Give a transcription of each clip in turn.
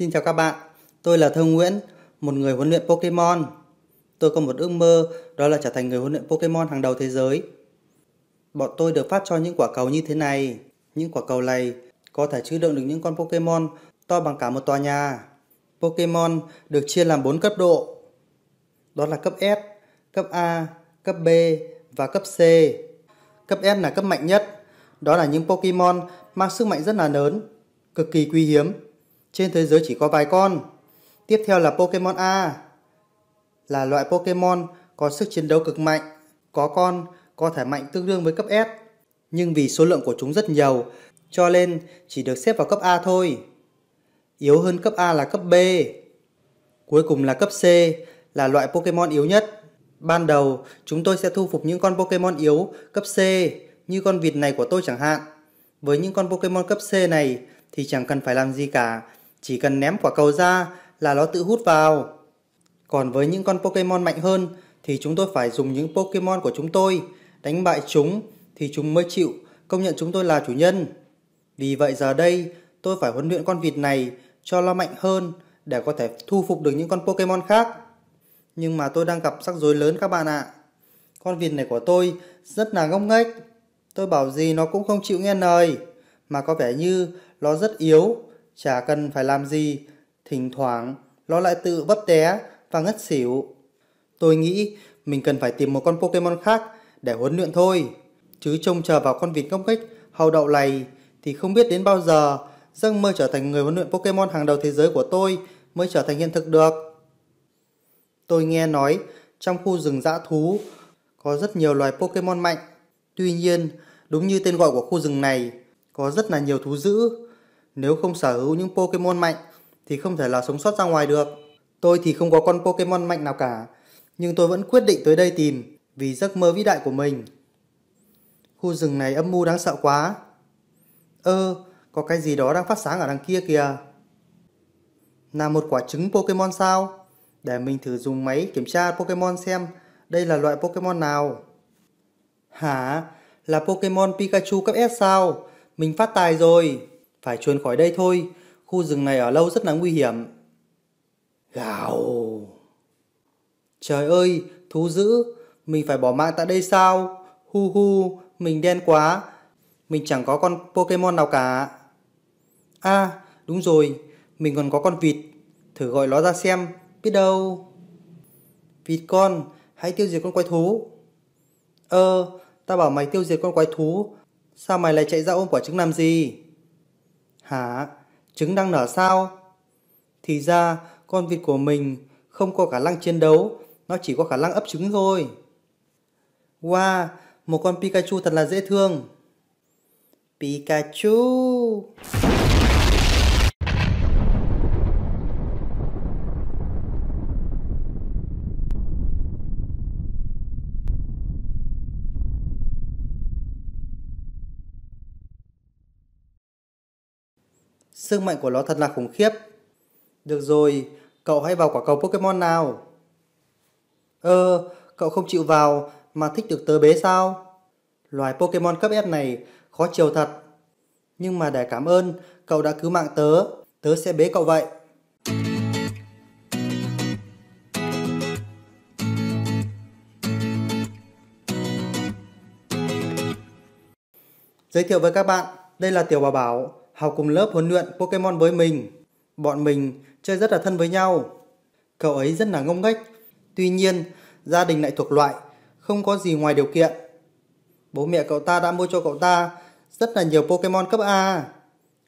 Xin chào các bạn, tôi là Thơ Nguyễn, một người huấn luyện Pokemon. Tôi có một ước mơ đó là trở thành người huấn luyện Pokemon hàng đầu thế giới. Bọn tôi được phát cho những quả cầu như thế này. Những quả cầu này có thể chứa đựng được những con Pokemon to bằng cả một tòa nhà. Pokemon được chia làm 4 cấp độ. Đó là cấp S, cấp A, cấp B và cấp C. Cấp S là cấp mạnh nhất. Đó là những Pokemon mang sức mạnh rất là lớn, cực kỳ quý hiếm trên thế giới chỉ có vài con. Tiếp theo là Pokemon A. Là loại Pokemon có sức chiến đấu cực mạnh, có con có thể mạnh tương đương với cấp S. Nhưng vì số lượng của chúng rất nhiều, cho nên chỉ được xếp vào cấp A thôi. Yếu hơn cấp A là cấp B. Cuối cùng là cấp C, là loại Pokemon yếu nhất. Ban đầu, chúng tôi sẽ thu phục những con Pokemon yếu cấp C, như con vịt này của tôi chẳng hạn. Với những con Pokemon cấp C này thì chẳng cần phải làm gì cả, chỉ cần ném quả cầu ra là nó tự hút vào. Còn với những con Pokemon mạnh hơn thì chúng tôi phải dùng những Pokemon của chúng tôi đánh bại chúng thì chúng mới chịu công nhận chúng tôi là chủ nhân. Vì vậy giờ đây tôi phải huấn luyện con vịt này cho nó mạnh hơn để có thể thu phục được những con Pokemon khác. Nhưng mà tôi đang gặp rắc rối lớn các bạn ạ. Con vịt này của tôi rất là ngốc nghếch. Tôi bảo gì nó cũng không chịu nghe lời. Mà có vẻ như nó rất yếu chả cần phải làm gì. Thỉnh thoảng, nó lại tự vấp té và ngất xỉu. Tôi nghĩ mình cần phải tìm một con Pokemon khác để huấn luyện thôi. Chứ trông chờ vào con vịt ngốc nghếch hầu đậu này thì không biết đến bao giờ giấc mơ trở thành người huấn luyện Pokemon hàng đầu thế giới của tôi mới trở thành hiện thực được. Tôi nghe nói trong khu rừng dã thú có rất nhiều loài Pokemon mạnh. Tuy nhiên, đúng như tên gọi của khu rừng này, có rất là nhiều thú dữ nếu không sở hữu những Pokemon mạnh thì không thể là sống sót ra ngoài được. Tôi thì không có con Pokemon mạnh nào cả, nhưng tôi vẫn quyết định tới đây tìm vì giấc mơ vĩ đại của mình. Khu rừng này âm mưu đáng sợ quá. Ơ, ờ, có cái gì đó đang phát sáng ở đằng kia kìa. Là một quả trứng Pokemon sao? Để mình thử dùng máy kiểm tra Pokemon xem đây là loại Pokemon nào. Hả? Là Pokemon Pikachu cấp S sao? Mình phát tài rồi. Phải trốn khỏi đây thôi, khu rừng này ở lâu rất là nguy hiểm. Gào! Trời ơi, thú dữ, mình phải bỏ mạng tại đây sao? Hu hu, mình đen quá, mình chẳng có con Pokemon nào cả. À, đúng rồi, mình còn có con vịt, thử gọi nó ra xem, biết đâu. Vịt con, hãy tiêu diệt con quái thú. Ơ, ờ, ta bảo mày tiêu diệt con quái thú, sao mày lại chạy ra ôm quả trứng làm gì? Hả? Trứng đang nở sao? Thì ra, con vịt của mình không có khả năng chiến đấu, nó chỉ có khả năng ấp trứng thôi. Wow, một con Pikachu thật là dễ thương. Pikachu! Sức mạnh của nó thật là khủng khiếp. Được rồi, cậu hãy vào quả cầu Pokemon nào. Ơ, ờ, cậu không chịu vào mà thích được tớ bế sao? Loài Pokemon cấp S này khó chiều thật. Nhưng mà để cảm ơn, cậu đã cứu mạng tớ, tớ sẽ bế cậu vậy. Giới thiệu với các bạn, đây là Tiểu Bà Bảo, học cùng lớp huấn luyện Pokemon với mình. Bọn mình chơi rất là thân với nhau. Cậu ấy rất là ngông nghếch, tuy nhiên gia đình lại thuộc loại, không có gì ngoài điều kiện. Bố mẹ cậu ta đã mua cho cậu ta rất là nhiều Pokemon cấp A.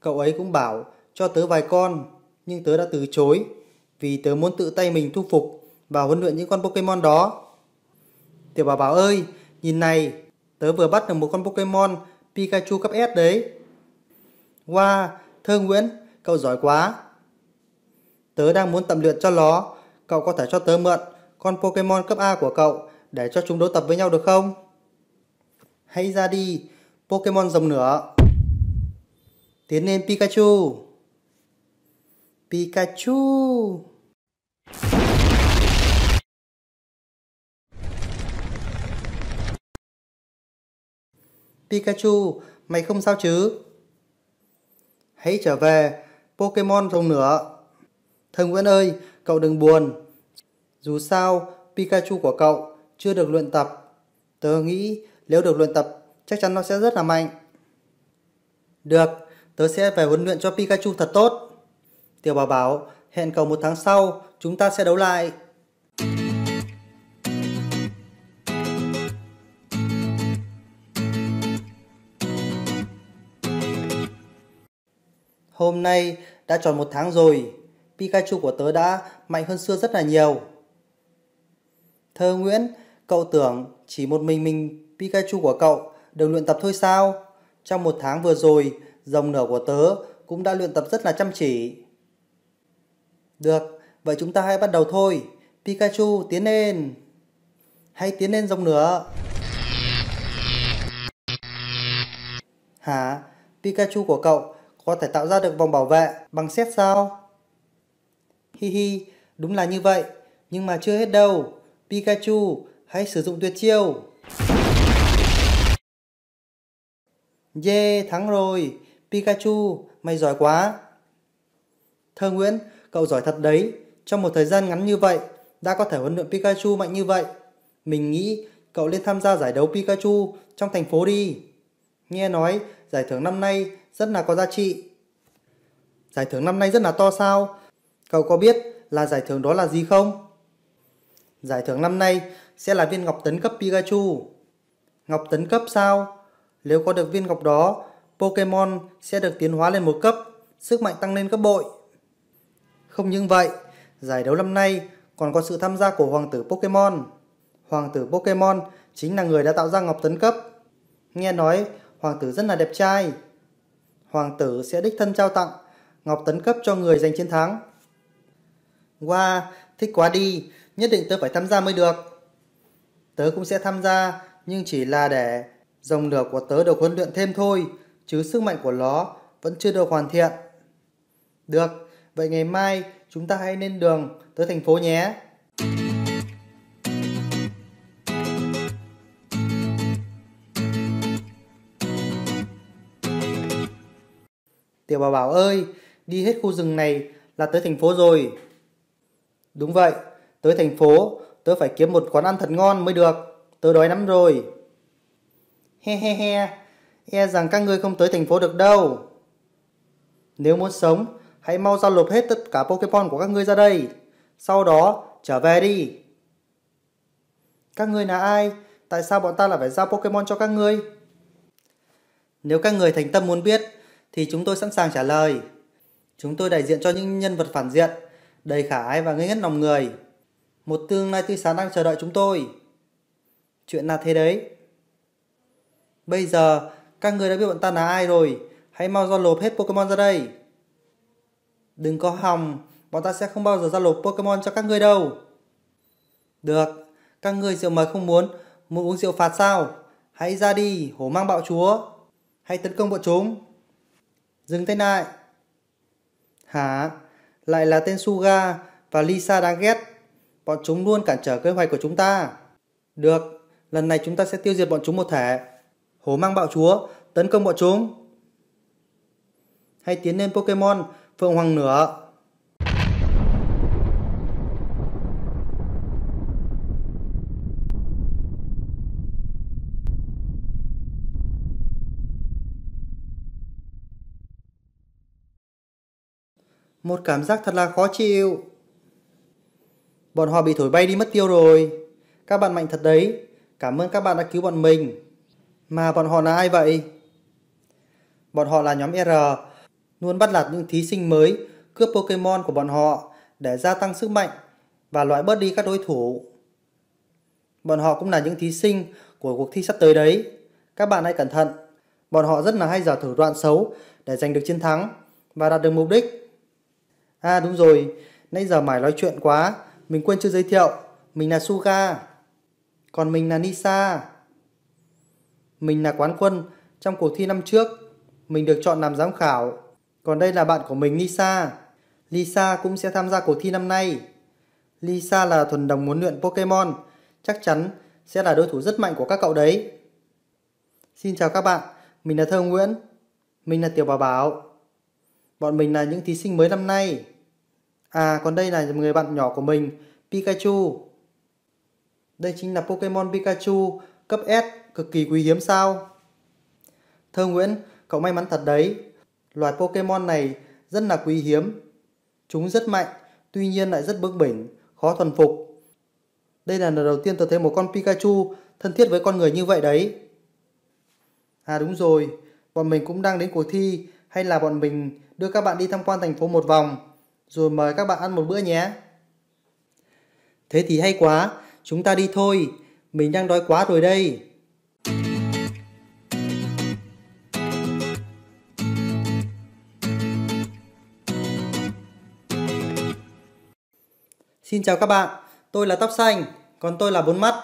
Cậu ấy cũng bảo cho tớ vài con, nhưng tớ đã từ chối vì tớ muốn tự tay mình thu phục và huấn luyện những con Pokemon đó. Tiểu bảo bảo ơi, nhìn này, tớ vừa bắt được một con Pokemon Pikachu cấp S đấy. Wow, thương Nguyễn, cậu giỏi quá. Tớ đang muốn tập luyện cho nó, cậu có thể cho tớ mượn con Pokemon cấp A của cậu để cho chúng đấu tập với nhau được không? Hãy ra đi, Pokemon rồng nửa. Tiến lên Pikachu. Pikachu. Pikachu, mày không sao chứ? Hãy trở về, Pokemon rồng nữa, Thần Nguyễn ơi, cậu đừng buồn. Dù sao, Pikachu của cậu chưa được luyện tập. Tớ nghĩ nếu được luyện tập, chắc chắn nó sẽ rất là mạnh. Được, tớ sẽ phải huấn luyện cho Pikachu thật tốt. Tiểu bảo bảo, hẹn cậu một tháng sau, chúng ta sẽ đấu lại. Hôm nay đã tròn một tháng rồi, Pikachu của tớ đã mạnh hơn xưa rất là nhiều. Thơ Nguyễn, cậu tưởng chỉ một mình mình Pikachu của cậu được luyện tập thôi sao? Trong một tháng vừa rồi, dòng nở của tớ cũng đã luyện tập rất là chăm chỉ. Được, vậy chúng ta hãy bắt đầu thôi. Pikachu tiến lên. Hãy tiến lên dòng nửa. Hả? Pikachu của cậu có thể tạo ra được vòng bảo vệ bằng xét sao? Hi hi, đúng là như vậy, nhưng mà chưa hết đâu. Pikachu, hãy sử dụng tuyệt chiêu. Yeah, thắng rồi. Pikachu, mày giỏi quá. Thơ Nguyễn, cậu giỏi thật đấy. Trong một thời gian ngắn như vậy, đã có thể huấn luyện Pikachu mạnh như vậy. Mình nghĩ cậu nên tham gia giải đấu Pikachu trong thành phố đi. Nghe nói giải thưởng năm nay rất là có giá trị. Giải thưởng năm nay rất là to sao? Cậu có biết là giải thưởng đó là gì không? Giải thưởng năm nay sẽ là viên ngọc tấn cấp Pikachu. Ngọc tấn cấp sao? Nếu có được viên ngọc đó, Pokemon sẽ được tiến hóa lên một cấp, sức mạnh tăng lên gấp bội. Không những vậy, giải đấu năm nay còn có sự tham gia của Hoàng tử Pokemon. Hoàng tử Pokemon chính là người đã tạo ra Ngọc Tấn Cấp. Nghe nói Hoàng tử rất là đẹp trai, hoàng tử sẽ đích thân trao tặng, ngọc tấn cấp cho người giành chiến thắng. Wow, thích quá đi, nhất định tớ phải tham gia mới được. Tớ cũng sẽ tham gia, nhưng chỉ là để dòng lửa của tớ được huấn luyện thêm thôi, chứ sức mạnh của nó vẫn chưa được hoàn thiện. Được, vậy ngày mai chúng ta hãy lên đường tới thành phố nhé. Tiểu bảo bảo ơi, đi hết khu rừng này là tới thành phố rồi. Đúng vậy, tới thành phố, tớ phải kiếm một quán ăn thật ngon mới được. Tớ đói lắm rồi. He he he, e rằng các ngươi không tới thành phố được đâu. Nếu muốn sống, hãy mau giao lộp hết tất cả Pokemon của các ngươi ra đây. Sau đó, trở về đi. Các ngươi là ai? Tại sao bọn ta lại phải giao Pokemon cho các ngươi? Nếu các người thành tâm muốn biết, thì chúng tôi sẵn sàng trả lời. Chúng tôi đại diện cho những nhân vật phản diện, đầy khả ái và ngây ngất lòng người. Một tương lai tươi sáng đang chờ đợi chúng tôi. Chuyện là thế đấy. Bây giờ, các người đã biết bọn ta là ai rồi. Hãy mau ra lộp hết Pokemon ra đây. Đừng có hòng, bọn ta sẽ không bao giờ ra lộp Pokemon cho các người đâu. Được, các người rượu mời không muốn, muốn uống rượu phạt sao? Hãy ra đi, hổ mang bạo chúa. Hãy tấn công bọn chúng. Dừng tay lại. Hả? Lại là tên Suga và Lisa đáng ghét. Bọn chúng luôn cản trở kế hoạch của chúng ta. Được, lần này chúng ta sẽ tiêu diệt bọn chúng một thể. Hổ mang bạo chúa, tấn công bọn chúng. Hãy tiến lên Pokemon Phượng Hoàng Nửa Một cảm giác thật là khó chịu. Bọn họ bị thổi bay đi mất tiêu rồi. Các bạn mạnh thật đấy. Cảm ơn các bạn đã cứu bọn mình. Mà bọn họ là ai vậy? Bọn họ là nhóm R, luôn bắt lạt những thí sinh mới, cướp Pokemon của bọn họ để gia tăng sức mạnh và loại bớt đi các đối thủ. Bọn họ cũng là những thí sinh của cuộc thi sắp tới đấy. Các bạn hãy cẩn thận. Bọn họ rất là hay giả thử đoạn xấu để giành được chiến thắng và đạt được mục đích. À đúng rồi, nãy giờ mải nói chuyện quá, mình quên chưa giới thiệu. Mình là Suga, còn mình là Nisa. Mình là quán quân trong cuộc thi năm trước, mình được chọn làm giám khảo. Còn đây là bạn của mình Nisa. Lisa cũng sẽ tham gia cuộc thi năm nay. Lisa là thuần đồng muốn luyện Pokemon, chắc chắn sẽ là đối thủ rất mạnh của các cậu đấy. Xin chào các bạn, mình là Thơ Nguyễn, mình là Tiểu Bảo Bảo. Bọn mình là những thí sinh mới năm nay. À còn đây là người bạn nhỏ của mình, Pikachu. Đây chính là Pokemon Pikachu cấp S cực kỳ quý hiếm sao? Thơ Nguyễn, cậu may mắn thật đấy. Loài Pokemon này rất là quý hiếm. Chúng rất mạnh, tuy nhiên lại rất bướng bỉnh, khó thuần phục. Đây là lần đầu tiên tôi thấy một con Pikachu thân thiết với con người như vậy đấy. À đúng rồi, bọn mình cũng đang đến cuộc thi hay là bọn mình đưa các bạn đi tham quan thành phố một vòng rồi mời các bạn ăn một bữa nhé. Thế thì hay quá, chúng ta đi thôi, mình đang đói quá rồi đây. Xin chào các bạn, tôi là Tóc Xanh, còn tôi là Bốn Mắt.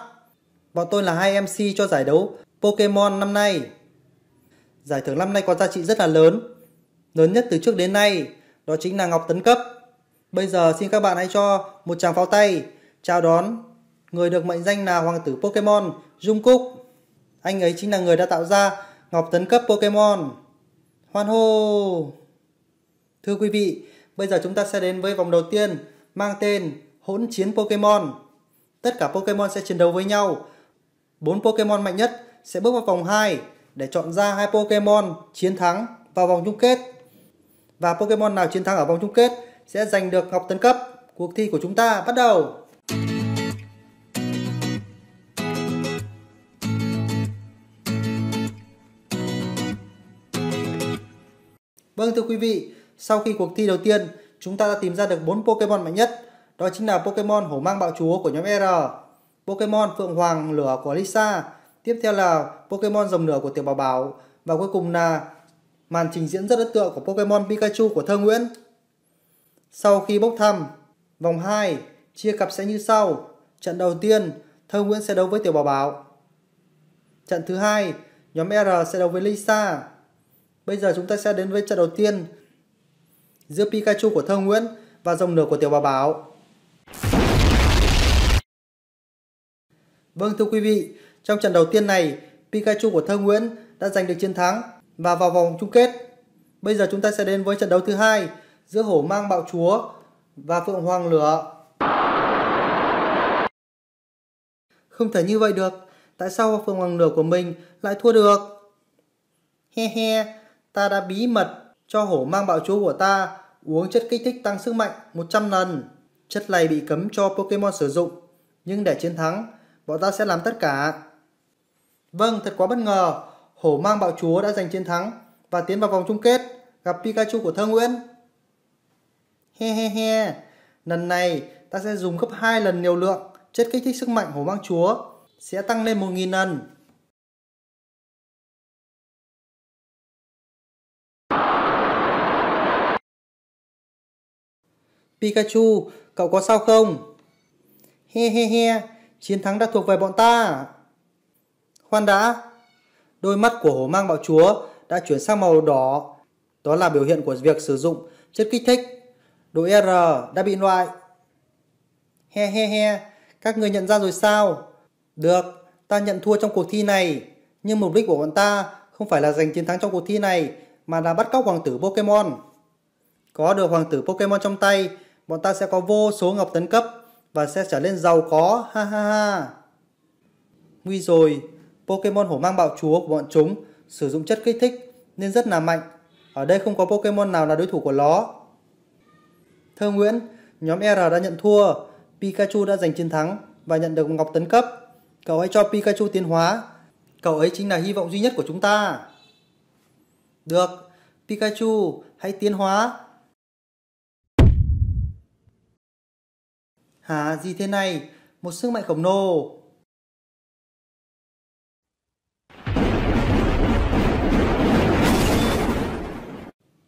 Bọn tôi là hai MC cho giải đấu Pokemon năm nay. Giải thưởng năm nay có giá trị rất là lớn, lớn nhất từ trước đến nay, đó chính là Ngọc Tấn Cấp. Bây giờ xin các bạn hãy cho một tràng pháo tay chào đón người được mệnh danh là hoàng tử Pokemon Jungkook. Anh ấy chính là người đã tạo ra Ngọc Tấn Cấp Pokemon. Hoan hô! Thưa quý vị, bây giờ chúng ta sẽ đến với vòng đầu tiên mang tên Hỗn chiến Pokemon. Tất cả Pokemon sẽ chiến đấu với nhau. Bốn Pokemon mạnh nhất sẽ bước vào vòng 2 để chọn ra hai Pokemon chiến thắng vào vòng chung kết và Pokemon nào chiến thắng ở vòng chung kết sẽ giành được học tấn cấp. Cuộc thi của chúng ta bắt đầu! Vâng thưa quý vị, sau khi cuộc thi đầu tiên, chúng ta đã tìm ra được 4 Pokemon mạnh nhất. Đó chính là Pokemon Hổ Mang Bạo Chúa của nhóm R, Pokemon Phượng Hoàng Lửa của Lisa, tiếp theo là Pokemon Rồng Lửa của Tiểu Bảo Bảo và cuối cùng là màn trình diễn rất ấn tượng của Pokemon Pikachu của Thơ Nguyễn. Sau khi bốc thăm, vòng 2 chia cặp sẽ như sau. Trận đầu tiên, Thơ Nguyễn sẽ đấu với Tiểu Bảo Bảo. Trận thứ hai, nhóm R sẽ đấu với Lisa. Bây giờ chúng ta sẽ đến với trận đầu tiên giữa Pikachu của Thơ Nguyễn và dòng nửa của Tiểu Bảo Bảo. Vâng thưa quý vị, trong trận đầu tiên này, Pikachu của Thơ Nguyễn đã giành được chiến thắng và vào vòng chung kết. Bây giờ chúng ta sẽ đến với trận đấu thứ hai giữa Hổ Mang Bạo Chúa và Phượng Hoàng Lửa. Không thể như vậy được, tại sao Phượng Hoàng Lửa của mình lại thua được? He he, ta đã bí mật cho Hổ Mang Bạo Chúa của ta uống chất kích thích tăng sức mạnh 100 lần. Chất này bị cấm cho Pokemon sử dụng, nhưng để chiến thắng, bọn ta sẽ làm tất cả. Vâng, thật quá bất ngờ, Hổ mang bạo chúa đã giành chiến thắng và tiến vào vòng chung kết gặp Pikachu của Thơ Nguyễn. He he he, lần này ta sẽ dùng gấp 2 lần liều lượng chất kích thích sức mạnh hổ mang chúa sẽ tăng lên 1.000 lần. Pikachu, cậu có sao không? He he he, chiến thắng đã thuộc về bọn ta. Khoan đã, Đôi mắt của hổ mang bạo chúa đã chuyển sang màu đỏ. Đó là biểu hiện của việc sử dụng chất kích thích. Đội R đã bị loại. He he he, các người nhận ra rồi sao? Được, ta nhận thua trong cuộc thi này. Nhưng mục đích của bọn ta không phải là giành chiến thắng trong cuộc thi này mà là bắt cóc hoàng tử Pokemon. Có được hoàng tử Pokemon trong tay, bọn ta sẽ có vô số ngọc tấn cấp và sẽ trở nên giàu có, ha ha ha. Nguy rồi, Pokemon hổ mang bạo chúa của bọn chúng sử dụng chất kích thích nên rất là mạnh. Ở đây không có Pokemon nào là đối thủ của nó. Thơ Nguyễn, nhóm R đã nhận thua, Pikachu đã giành chiến thắng và nhận được ngọc tấn cấp. Cậu hãy cho Pikachu tiến hóa. Cậu ấy chính là hy vọng duy nhất của chúng ta. Được, Pikachu, hãy tiến hóa. Hả, gì thế này? Một sức mạnh khổng lồ.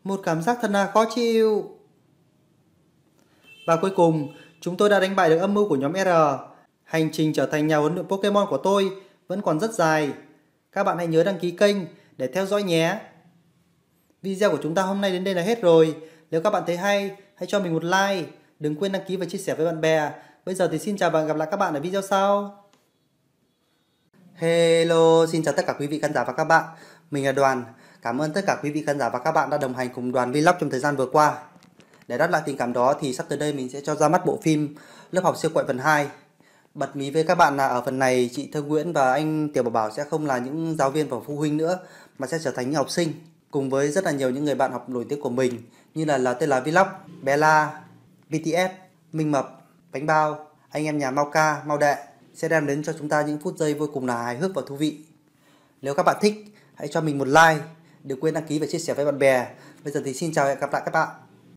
Một cảm giác thật là khó chịu. Và cuối cùng, chúng tôi đã đánh bại được âm mưu của nhóm R. Hành trình trở thành nhà huấn luyện Pokemon của tôi vẫn còn rất dài. Các bạn hãy nhớ đăng ký kênh để theo dõi nhé. Video của chúng ta hôm nay đến đây là hết rồi. Nếu các bạn thấy hay, hãy cho mình một like. Đừng quên đăng ký và chia sẻ với bạn bè. Bây giờ thì xin chào và gặp lại các bạn ở video sau. Hello, xin chào tất cả quý vị khán giả và các bạn. Mình là Đoàn. Cảm ơn tất cả quý vị khán giả và các bạn đã đồng hành cùng đoàn Vlog trong thời gian vừa qua. Để đáp lại tình cảm đó thì sắp tới đây mình sẽ cho ra mắt bộ phim Lớp học siêu quậy phần 2. Bật mí với các bạn là ở phần này chị Thơ Nguyễn và anh Tiểu Bảo Bảo sẽ không là những giáo viên và phụ huynh nữa mà sẽ trở thành những học sinh cùng với rất là nhiều những người bạn học nổi tiếng của mình như là là tên là Vlog, Bella, BTS, Minh Mập, Bánh Bao, anh em nhà Mau Ca, Mau Đệ sẽ đem đến cho chúng ta những phút giây vô cùng là hài hước và thú vị. Nếu các bạn thích, hãy cho mình một like Đừng quên đăng ký và chia sẻ với bạn bè. Bây giờ thì xin chào và hẹn gặp lại các bạn.